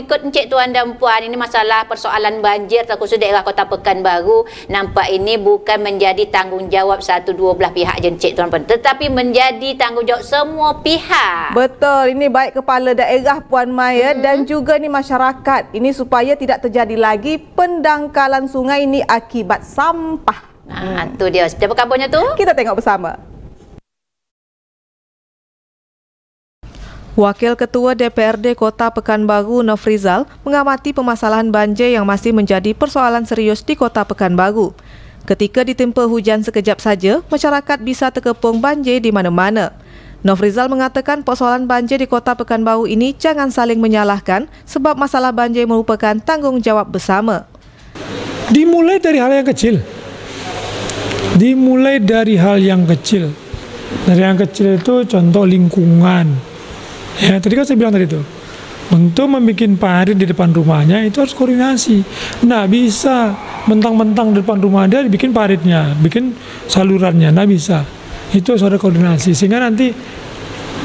Ikut Encik Tuan dan Puan, ini masalah persoalan banjir terkhusus daerah Kota Pekanbaru nampak ini bukan menjadi tanggungjawab satu dua belah pihak je Encik Tuan Puan tetapi menjadi tanggungjawab semua pihak. Betul, ini baik kepala daerah Puan Maya hmm. dan juga ni masyarakat ini supaya tidak terjadi lagi pendangkalan sungai ini akibat sampah. Nah, hmm. tu dia. Siapa kabarnya tu? Kita tengok bersama. Wakil Ketua DPRD Kota Pekanbaru Nofrizal mengamati permasalahan banjir yang masih menjadi persoalan serius di Kota Pekanbaru. Ketika ditimpa hujan sekejap saja, masyarakat bisa terkepung banjir di mana-mana. Nofrizal mengatakan persoalan banjir di Kota Pekanbaru ini jangan saling menyalahkan sebab masalah banjir merupakan tanggung jawab bersama. Dimulai dari hal yang kecil. Dimulai dari hal yang kecil. Dari yang kecil itu contoh lingkungan Ya, tadi kan saya bilang tadi itu Untuk membuat parit di depan rumahnya itu harus koordinasi. Nah, bisa mentang-mentang di depan rumah dia dibikin paritnya, bikin salurannya. Nah, bisa. Itu harus ada koordinasi sehingga nanti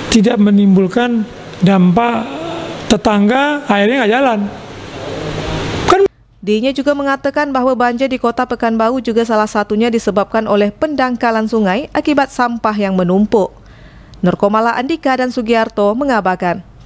tidak menimbulkan dampak tetangga Airnya nggak jalan. Kan Dinya juga mengatakan bahwa banjir di kota Pekanbaru juga salah satunya disebabkan oleh pendangkalan sungai akibat sampah yang menumpuk. Nurkomala Andika dan Sugiarto mengabarkan.